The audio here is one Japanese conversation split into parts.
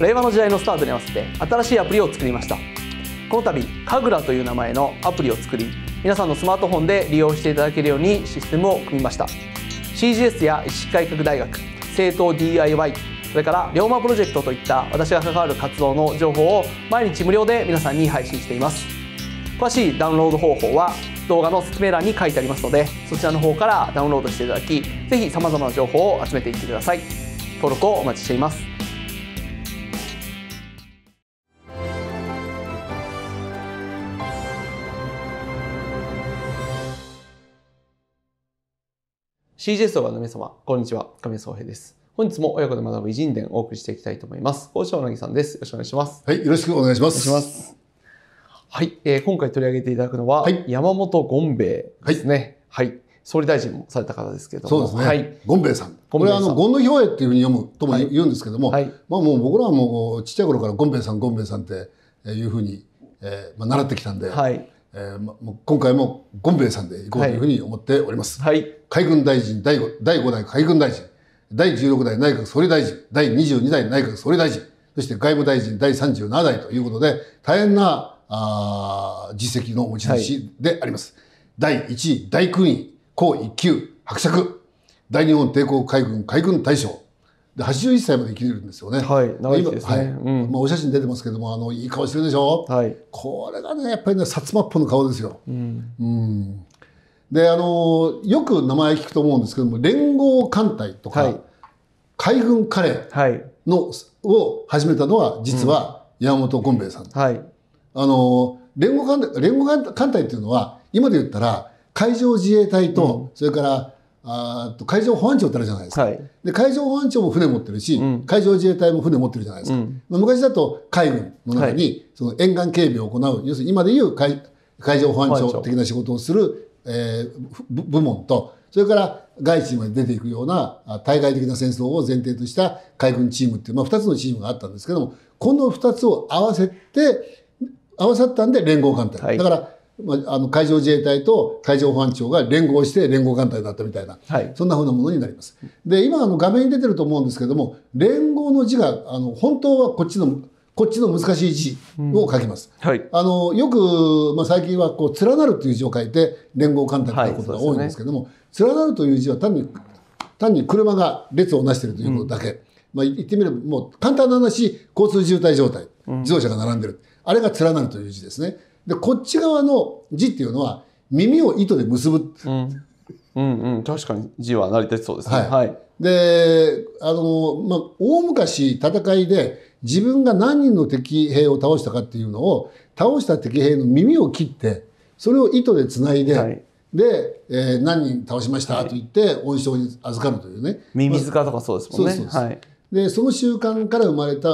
令和の時代のスタートに合わせて新しいアプリを作りましたこの度カグラという名前のアプリを作り皆さんのスマートフォンで利用していただけるようにシステムを組みました CGS や医師改革大学政党 DIY それから龍馬プロジェクトといった私が関わる活動の情報を毎日無料で皆さんに配信しています詳しいダウンロード方法は動画の説明欄に書いてありますのでそちらの方からダウンロードしていただきさま様々な情報を集めていってください登録をお待ちしています CJ 総合の皆様、こんにちは。神亀総平です。本日も親子で学ぶ偉人伝をお送りしていきたいと思います。大塩はなぎさんです。よろしくお願いします。はい、よろしくお願いします。ますはい、えー、今回取り上げていただくのは、はい、山本権兵衛ですね。はい、はい総理大臣もされた方ですけどそうですね。はい。ゴンベイさん。これはあの、ゴンの表へっていうふうに読むとも言うんですけども、はい、まあもう僕らはもうちっちゃい頃からゴンベイさん、ゴンベイさんっていうふうに、えーまあ、習ってきたんで、はい、えーう今回もゴンベイさんでいこうというふうに思っております。はい、海軍大臣第 5, 第5代海軍大臣、第16代内閣総理大臣、第22代内閣総理大臣、そして外務大臣第37代ということで、大変なあ実績の持ち主であります。はい、第1位、大勲位、高1級、伯爵、大日本帝国海軍海軍大将、で81歳まで生きれるんですよね。はい、長生きですね。はいうん、まあ、お写真出てますけども、あのいい顔してるでしょ。はい、これがねやっぱりね薩摩っぽの顔ですよ。うん。うん、であのよく名前聞くと思うんですけども連合艦隊とか、はい、海軍カレーの、を始めたのは実は山本権兵衛さん。うん、はい、あの連合艦隊、連合艦隊っていうのは今で言ったら海上自衛隊と、それからあと海上保安庁ってあるじゃないですか、はい、で海上保安庁も船持ってるし、うん、海上自衛隊も船持ってるじゃないですか、うん、昔だと海軍の中に、その沿岸警備を行う要するに今でいう海海上保安庁的な仕事をする、えー、部門とそれから外地まで出ていくような対外的な戦争を前提とした海軍チームっていう、まあ、2つのチームがあったんですけどもこの2つを合わせて合わさったんで連合艦隊、はい、だからあの海上自衛隊と海上保安庁が連合して連合艦隊だったみたいな、はい、そんなふうなものになります。で今あの画面に出てると思うんですけども連合の字があの本当はこっちのこっちの難しい字を書きます。うんはい、あのよく、まあ、最近はこう連なるという字を書いて連合艦隊ということが多いんですけども、はいね、連なるという字は単に単に車が列をなしているということだけ、うん、まあ、言ってみればもう簡単な話交通渋滞状態自動車が並んでる、あれが連なるという字ですね。で、こっち側の字っていうのは、耳を糸で結ぶ。うん、うんうん確かに字は成り立ちそうですね。はい。はい、で、あの、まあ、大昔戦いで、自分が何人の敵兵を倒したかっていうのを、倒した敵兵の耳を切って、それを糸でつないで、はい、で、えー、何人倒しましたと言って、恩賞に預かるというね。耳塚とかそうですもんね。そうです。はい。で、その習慣から生まれた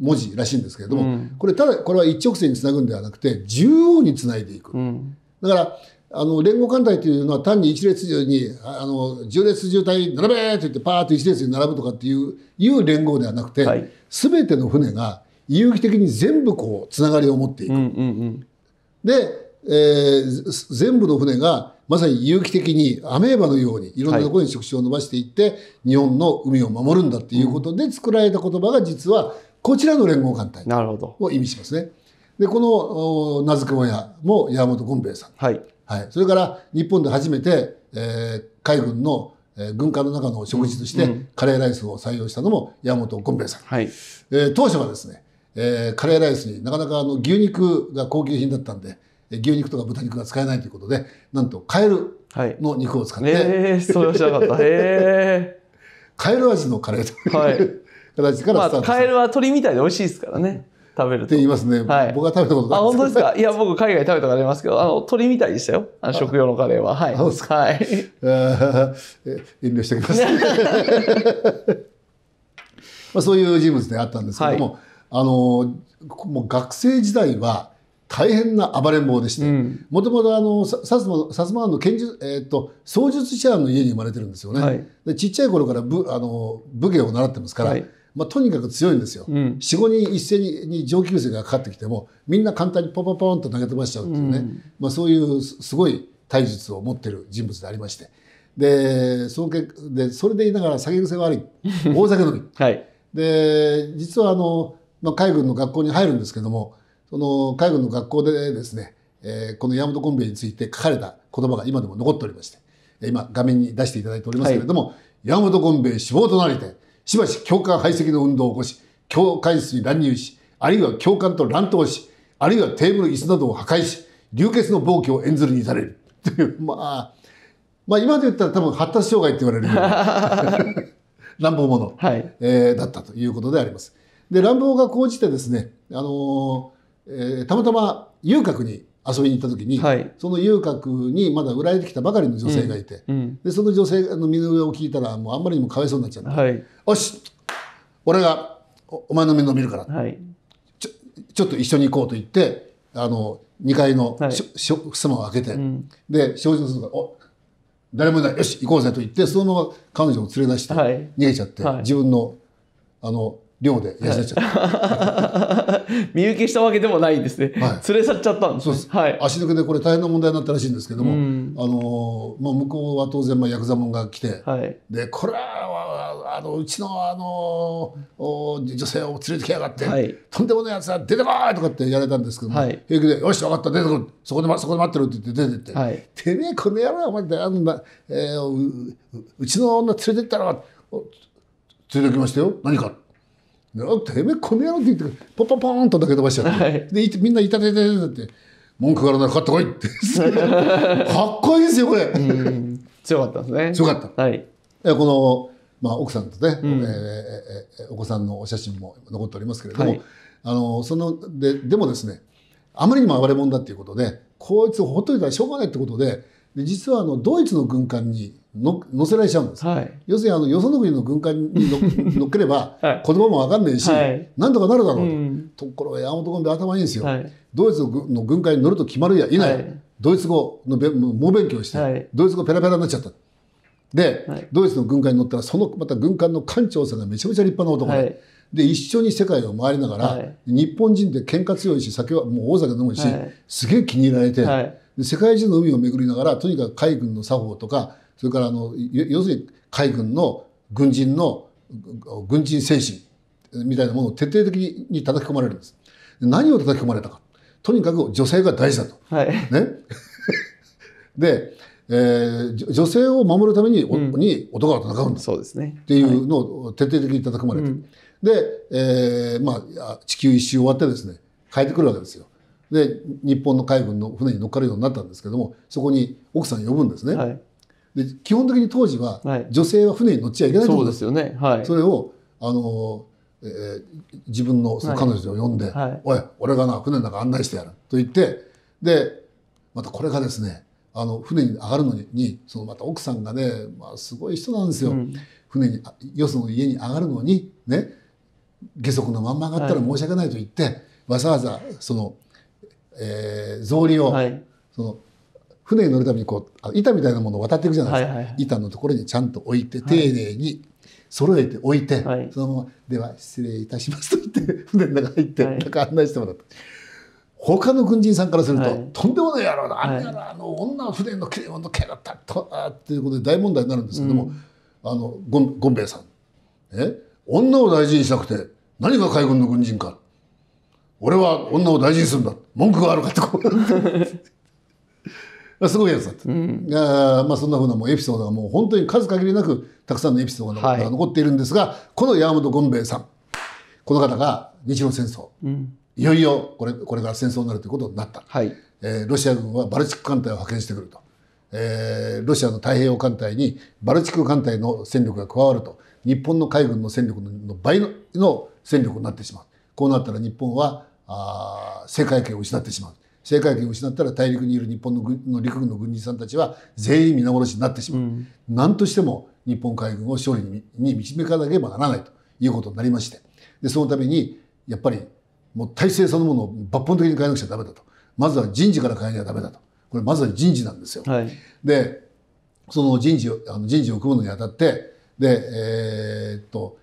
文字らしいんですけれども、うん、これただこれは一直線につなぐんではなくて縦横につないでいく、うん、だからあの連合艦隊というのは単に一列にあの10列渋滞並べと言ってパーッと一列に並ぶとかっていういう連合ではなくて、はい、全ての船が有機的に全部こうつながりを持っていく。うんうんうん、で、えー、全部の船がまさに有機的にアメーバのようにいろんなところに触手を伸ばしていって、はい、日本の海を守るんだっていうことで作られた言葉が実はこちらの連合艦隊を意味しますね。で、この名付け親も山本権兵衛さん。はい。はい。それから日本で初めて、えー、海軍の、えー、軍艦の中の食事としてカレーライスを採用したのも山本権兵衛さん。はい。えー、当初はですね、えー、カレーライスになかなかあの牛肉が高級品だったんで、牛肉とか豚肉が使えないということで、なんとカエルの肉を使って、はい。えー、それは知なかった。えー、カエル味のカレーと。はい。形からスタート、まあ、カエルは鳥みたいで美味しいですからね。食べるって言いますね。はい。僕は食べたことないあ、本当ですかいや、僕、海外食べたことありますけど、あの、鳥みたいでしたよ。あの食用のカレーは。はい。そうですか。はい。遠慮しておきます。まあ、そういう人物であったんですけども、はい、あの、もう学生時代は、大変な暴れん坊でして、もともとあの、薩摩、薩摩藩の剣術、えっ、ー、と、槍術師の家に生まれてるんですよね。はい、でちっちゃい頃からぶあの、武芸を習ってますから、はいまあ、とにかく強いんですよ。うん、4、5人一斉に上級生がかかってきても、みんな簡単にポポポンと投げ飛ばしちゃうっていうね、うん、まあ、そういうすごい体術を持ってる人物でありまして。で、その果、でそれで言いながら酒癖悪い。大酒飲み。はい、で、実はあの、まあ、海軍の学校に入るんですけども、その海軍の学校でですね、えー、この山本コンビについて書かれた言葉が今でも残っておりまして、今画面に出していただいておりますけれども、はい、山本コンビ死亡となりて、しばし教官排斥の運動を起こし、教会室に乱入し、あるいは教官と乱闘し、あるいはテーブル、椅子などを破壊し、流血の暴挙を演ずるに至れる。という、まあ、まあ今で言ったら多分発達障害って言われる 乱暴者、はい、えー、だったということであります。で、乱暴が講じてですね、あのー、えー、たまたま遊郭に遊びに行った時に、はい、その遊郭にまだ売られてきたばかりの女性がいて、うんうん、でその女性の身の上を聞いたらもうあんまりにもかわいそうになっちゃうて「はい、よし俺がお前の面倒見るから、はい、ちょちょっと一緒に行こうと言ってあの2階のふ、はい、すまを開けて、うん、で障子の姿、お誰もいないよし行こうぜ」と言ってそのまま彼女を連れ出して逃げちゃって、自分のあの寮で痩せちゃった。見 受けしたわけでもないんですね、はい、連れ去っちゃったんです,、ねですはい、足抜けでこれ大変な問題になったらしいんですけども、うん、あのまあ、向こうは当然まあヤクザもんが来て、はい、でこれはあのうちのあの女性を連れてきやがって、はい、とんでもないやつは出てこいとかってやられたんですけども、はい、平気で「よし分かった出てこいそこで、ま、そこで待ってろ」って言って出てって「はい、てめえこの野郎お前あんな、えー、ううちの女連れてったら連れてきましたよ何か」てめえこの野郎って言ってポポンとだけ飛ばしちゃって、はい、でみんな「いたてって「文句があるなら買ってこい」って かっこいいですよこれ強かったですね強かった、はい、この、まあ、奥さんとね、うん、えー、お子さんのお写真も残っておりますけれども、はい、あのそのででもですねあまりにも暴れ者だっていうことでこいつをほっといたらしょうがないってことで実はあのドイツの軍艦にの乗せられちゃうんです、はい、要するにあのよその国の軍艦に乗っ ければ言葉も分かんないし、はい、何とかなるだろうと、うん、ところが山本君で頭いいんですよ、はい、ドイツの軍艦に乗ると決まるやいない、はい、ドイツ語の猛勉強して、ドイツ語ペラペラになっちゃったで、ドイツの軍艦に乗ったらそのまた軍艦の艦長さんがめちゃめちゃ立派な男で。で一緒に世界を回りながら、日本人って喧嘩強いし酒はもう大酒飲むし、すげえ気に入られて、世界中の海を巡りながらとにかく海軍の作法とかそれからあの要するに海軍の軍人の軍人精神みたいなものを徹底的に叩き込まれるんです。何を叩き込まれたか。とにかく女性が大事だと。はい、ね。で、えー、女性を守るために,、うん、に男が戦うんだそうです、ね、っていうのを徹底的に叩き込まれて、はい、で、えーまあ、地球一周終わってですね帰ってくるわけですよ。で日本の海軍の船に乗っかるようになったんですけどもそこに奥さん呼ぶんですね。はいで基本的に当時は女性は船に乗っちゃいけないと思うんですよね、はい、それをあの、えー、自分の彼女を呼んで「はい、おい俺がな船の中案内してやる」と言ってでまたこれがですねあの船に上がるのにそのまた奥さんがね、まあ、すごい人なんですよ、うん、船によその家に上がるのにね下足のまんま上がったら申し訳ないと言って、はい、わざわざその、えー、草履を、はい、その船に乗るためにこう板みたいなものを渡っていくじゃないですか、はいはい、板のところにちゃんと置いて丁寧に揃えて置いて、はい、そのまま「では失礼いたします」と言って 船の中入って中案内してもらった。他の軍人さんからすると、はい、とんでもない野郎だ、あんなあの女は船のきれいの毛だったとっていうことで大問題になるんですけども、うん、あのゴンゴンベイさん、え、女を大事にしなくて何が海軍の軍人か俺は女を大事にするんだ文句があるかってこう すごいやつだった、うん、あまあ、そんなふうなもうエピソードがもう本当に数限りなくたくさんのエピソードが残っているんですが、この山本権兵衛さんこの方が日露戦争、うん、いよいよこれこれから戦争になるということになった、はいえー、ロシア軍はバルチック艦隊を派遣してくると、えー、ロシアの太平洋艦隊にバルチック艦隊の戦力が加わると日本の海軍の戦力の倍のの戦力になってしまうこうなったら日本はあ世界権を失ってしまう制海権を失ったら大陸にいる日本の陸軍の軍人さんたちは全員皆殺しになってしまう、うん、何としても日本海軍を勝利に導かなければならないということになりましてでそのためにやっぱりもう体制そのものを抜本的に変えなくちゃダメだとまずは人事から変えなきゃダメだとこれまずは人事なんですよ。はい、でその人事をあの人事を組むのにあたってでえー、っと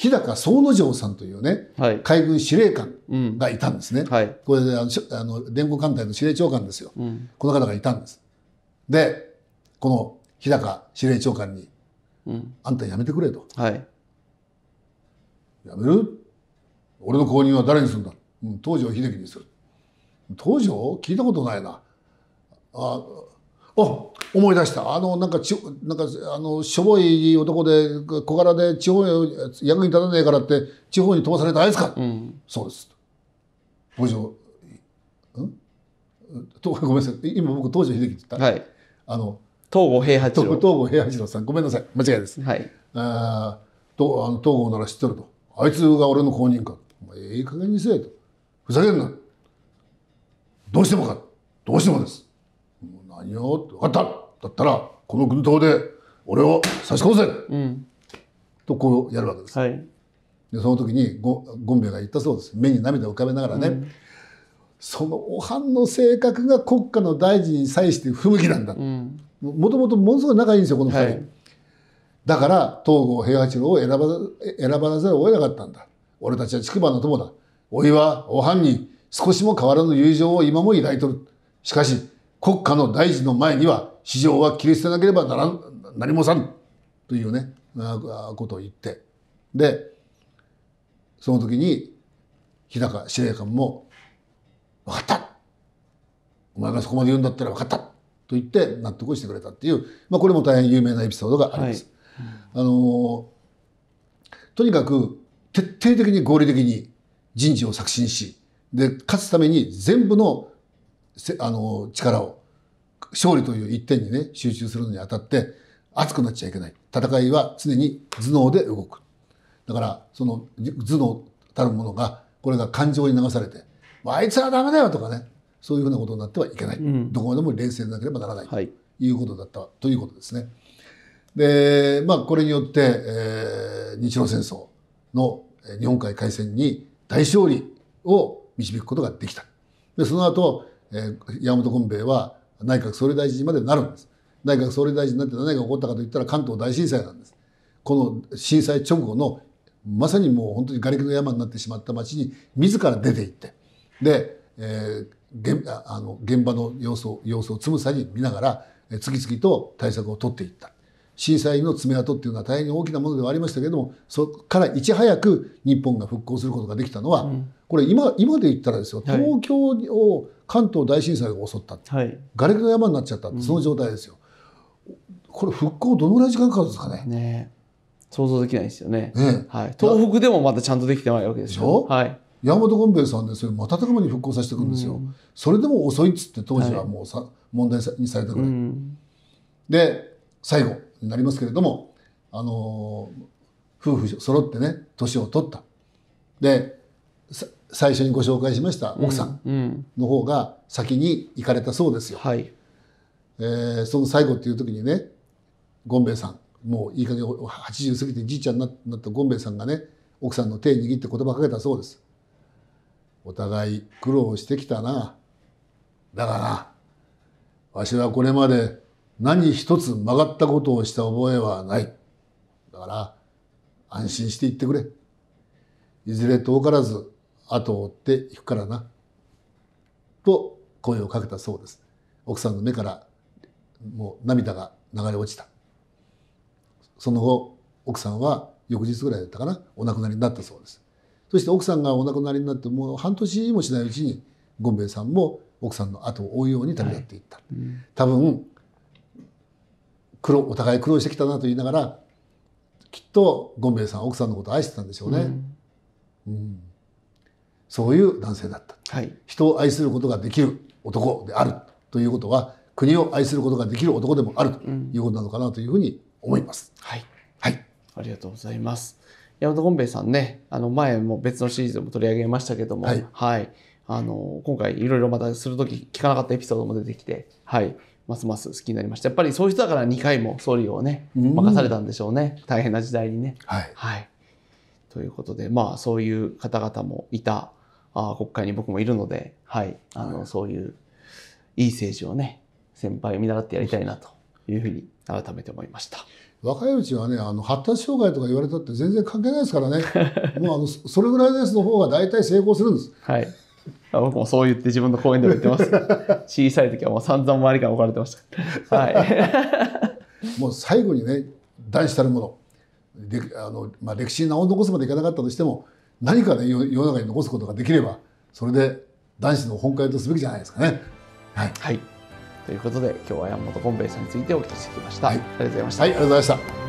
日高総之丞さんというね、はい、海軍司令官がいたんですね。うんはい、これであのあの連合艦隊の司令長官ですよ、うん、この方がいたんです。で、この日高司令長官に、うん、あんたやめてくれと。はい、やめる俺の後任は誰にするんだ、うん、東条英機にする。東条聞いたことないな。ああ思い出した。あの、なんかち、なんか、あの、しょぼい男で、小柄で、地方に役に立たねえからって、地方に飛ばされたあいつか、うん、そうです。ご上、うんごめんなさい。今僕、東條秀樹って言った。はい。あの、東郷平八郎。東郷平八郎さん。ごめんなさい。間違いです。はい。あとあの東郷なら知ってると。あいつが俺の後任か。お前、ええ加減にせえと。ふざけんな。どうしてもか。どうしてもです。よ分かっただったらこの軍刀で俺を差し込むぜ、うん、とこうやるわけです。はい、でその時にゴンベが言ったそうです目に涙を浮かべながらね、うん、そのお藩の性格が国家の大事に際して不向きなんだ、うん、もともとものすごい仲いいんですよこの2人、はい、だから東郷平八郎を選ば選ばざるを得なかったんだ俺たちは筑波の友だおいはお藩に少しも変わらぬ友情を今も抱いとるしかし国家の大事の前には市場は切り捨てなければならん何もさんというねことを言ってでその時に日高司令官も「分かったお前がそこまで言うんだったら分かった」と言って納得してくれたっていう、まあ、これも大変有名なエピソードがあります。はいあのとにかく徹底的に合理的に人事を刷新しで勝つために全部のあの、力を、勝利という一点にね、集中するのにあたって、熱くなっちゃいけない。戦いは常に頭脳で動く。だから、その頭脳たるものが、これが感情に流されて、あいつはダメだよとかね、そういうふうなことになってはいけない。うん、どこまでも冷静でなければならない、はい、ということだったということですね。で、まあ、これによって、えー、日露戦争の日本海海戦に大勝利を導くことができた。で、その後、えー、山本昆兵衛は内閣総理大臣までなるんです。内閣総理大臣になって何が起こったかといったら関東大震災なんです。この震災直後のまさにもう本当に瓦礫の山になってしまった町に自ら出て行ってで、えー、現あの現場の様子を様子をつむさに見ながら次々と対策を取っていった。震災の爪痕っていうのは大変大きなものではありましたけれどもそこからいち早く日本が復興することができたのは、うんこれ今今で言ったらですよ東京を関東大震災が襲った、はい、瓦礫の山になっちゃったその状態ですよ、うん、これ復興どのぐらい時間かかるんですかねね想像できないですよね、ね、はい、東北でもまだちゃんとできてないわけでしょ、はい、山本権兵衛さんでそれ瞬く間に復興させていくんですよ、うん、それでも遅いっつって当時はもうさ、はい、問題にされたぐらい、うん、で最後になりますけれどもあのー、夫婦揃ってね年を取ったで最初にご紹介しました奥さんの方が先に行かれたそうですよ。はい、えー、その最後っていう時にね権兵衛さんもういい加減80過ぎてじいちゃんになった権兵衛さんがね奥さんの手握って言葉かけたそうです。お互い苦労してきたな。だからな、わしはこれまで何一つ曲がったことをした覚えはない。だから安心して言ってくれ。いずれ遠からず後を追っていくからな。と声をかけたそうです。奥さんの目からもう涙が流れ落ちた。その後、奥さんは翌日ぐらいだったかな、お亡くなりになったそうです。そして奥さんがお亡くなりになってもう半年もしないうちに、権兵衛さんも奥さんの後を追うように旅立っていった。はい、多分、苦労、お互い苦労してきたなと言いながら、きっと権兵衛さん、奥さんのことを愛してたんでしょうね。うん、うんそういう男性だった、はい、人を愛することができる男であるということは国を愛することができる男でもあるということなのかなというふうに思います。うん、はい、はい、ありがとうございます。山本権兵衛さんね、あの前も別のシリーズも取り上げましたけども、はい、はい、あの今回いろいろまたする時聞かなかったエピソードも出てきて、はい、ますます好きになりました。やっぱりそういう人だから2回も総理をね任されたんでしょうね。大変な時代にね。はい、はい、ということで、まあそういう方々もいたあ国会に僕もいるので、はい、あの、はい、そういういい政治をね先輩を見習ってやりたいなというふうに改めて思いました。若いうちはねあの発達障害とか言われたって全然関係ないですからね もうあのそれぐらいのやつの方が大体成功するんです。はい、僕もそう言って自分の講演でも言ってます 小さい時はもう散々周りから怒られてましたはい もう最後にね男したるものであの、まあ、歴史に名を残すまでいかなかったとしても何かね世の中に残すことができればそれで男子の本会とすべきじゃないですかね。はい、はい、ということで今日は山本コン兵イさんについてお聞きしてきました、はい、ありがとうございました。はい、ありがとうございました